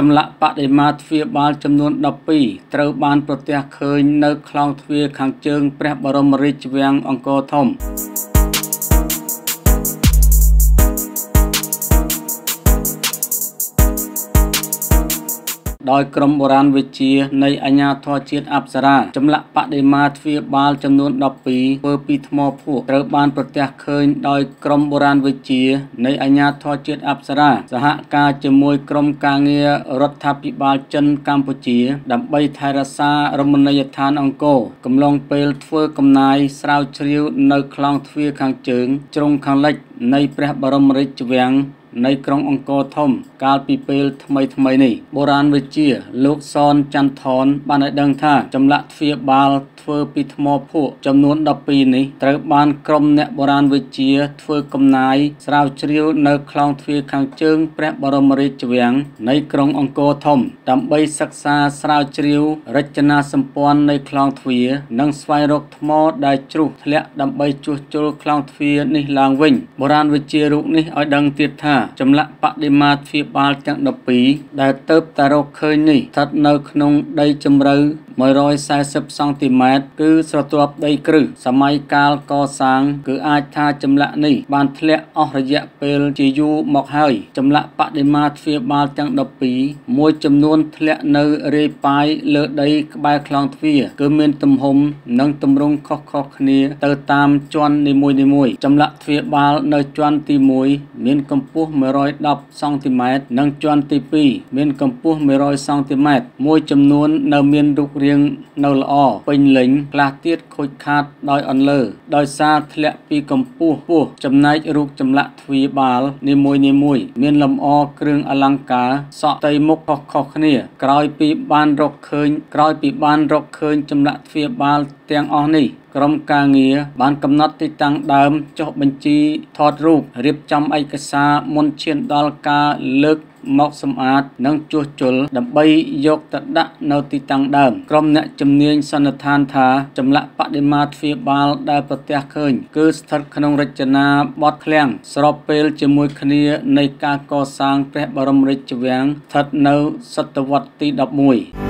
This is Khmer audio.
ចម្លាក់បដិមាទ្វារបាលចំនួន12ត្រូវបានប្រទះឃើញនៅខ្លោងទ្វារខាងជើងព្រះបរមរាជវាំងអង្គរធំ។ដោយក្រមបុរាណវិទ្យានៃអាជ្ញាធរជាតិអប្សរាចម្លាក់បដិមាទ្វាបាលចំនួន12ធ្វើពីថ្មភក់ត្រូវបានប្រទះឃើញ ដោយក្រមបុរាណវិទ្យានៃអាជ្ញាធរជាតិអប្សរាសហការជាមួយក្រមការងាររដ្ឋាភិបាលចិន កម្ពុជាដើម្បីថែរក្សារមណីយដ្ឋានអង្គរកំឡុងពេលធ្វើ កំណាយស្រាវជ្រាវនៅខ្លោងទ្វារខាងជើងជ្រុងខាងលិច នៃព្រះបរមរាជវាំងនៅក្រុងអង្គរធំ កាលពីពេលថ្មីថ្មីនេះបុរាណវិទ្យាលោកសនចន្ទថនបានឲ្យដឹងថាចម្លាក់ទ្វារបាលធ្វើពីថ្មភក់ចំនួន12នេះត្រូវបានក្រុមអ្នកបុរាណវិទ្យាធ្វើកំណាយស្រាវជ្រាវ នៅខ្លោងទ្វារខាងជើងព្រះបរមរាជវាំងនៃក្រុងអង្គរធំ ដើម្បីសិក្សាស្រាវជ្រាវ រចនាសម្ព័ន្ធនៃខ្លោងទ្វារនិងស្វែងរកថ្មដែលជ្រុះធ្លាក់ដើម្បីជួសជុលខ្លោងទ្វារនេះឡើងវិញបុរាណវិទ្យារូបនេះឲ្យដឹងទៀតថាចម្លាក់បដិមាទ្វាបាលទាំង12ដែលទៅបតារកឃើញនេះស្ថិតនៅក្នុងដីជម្រៅ140សង់ទីម៉ែត្រគឺស្រទាប់ដីគ្រឹះសម័យកាលកសាង គឺ អាចថាចម្លាក់នេះបានធ្លាក់អស់រយៈពេលជាយូរមកហើយចម្លាក់បដិមាទ្វារបាលទាំង12មួយ ចំនួន ធ្លាក់នៅរាយប៉ាយលើដីក្បែរខ្លោងទ្វារគឺ មានទំហំ និងទម្រង់ខុសៗគ្នា ទៅតាមជាន់នីមួយៗចម្លាក់ទ្វារបាលនៅជាន់ទី1មានកម្ពស់110សង់ទីម៉ែត្រនិងជាន់ទី2មានកម្ពស់100សង់ទីម៉ែត្រមួយចំនួននៅមានរូបរាងរៀងនៅល្អពេញលេញខ្លះទៀតខូចខាតដោយអន្លើ ដោយសារធ្លាក់ពីកម្ពស់ពោះ ចំណែករូបចម្លាក់ទ្វាបាលនីមួយនីមួយមានលម្អគ្រឿងអលង្ការសក់តៃមុខខុសខុសគ្នា ក្រោយពីបានរកឃើញ ក្រោយពីបានរកឃើញចម្លាក់ទ្វាបាល ទាំងអស់នេះ ក្រុមការងារបានកំណត់ទីតាំងដើមចុះបញ្ជី ថតរូបរៀបចំឯកសារមុនឈានដល់ការលើកមកសម្អាតនិងជួសជុលដើម្បីយកទៅដាក់នៅទីតាំងដើមក្រុមអ្នកជំនាញសន្និដ្ឋានថាចម្លាក់បដិមាទ្វារបាលដែលប្រទះឃើញគឺស្ថិតក្នុងរចនាបថឃ្លាំងស្របពេលជាមួយគ្នានៃការកសាងព្រះបរមរាជវាំងស្ថិតនៅសតវត្សទី11